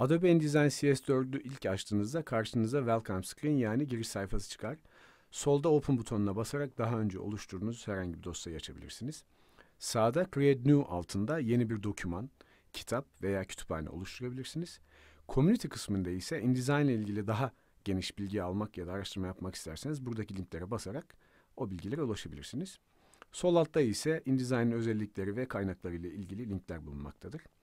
Adobe InDesign CS4'ü ilk açtığınızda karşınıza Welcome Screen yani giriş sayfası çıkar. Solda Open butonuna basarak daha önce oluşturduğunuz herhangi bir dosyayı açabilirsiniz. Sağda Create New altında yeni bir doküman, kitap veya kütüphane oluşturabilirsiniz. Community kısmında ise InDesign ile ilgili daha geniş bilgi almak ya da araştırma yapmak isterseniz buradaki linklere basarak o bilgilere ulaşabilirsiniz. Sol altta ise InDesign'in özellikleri ve kaynakları ile ilgili linkler bulunmaktadır.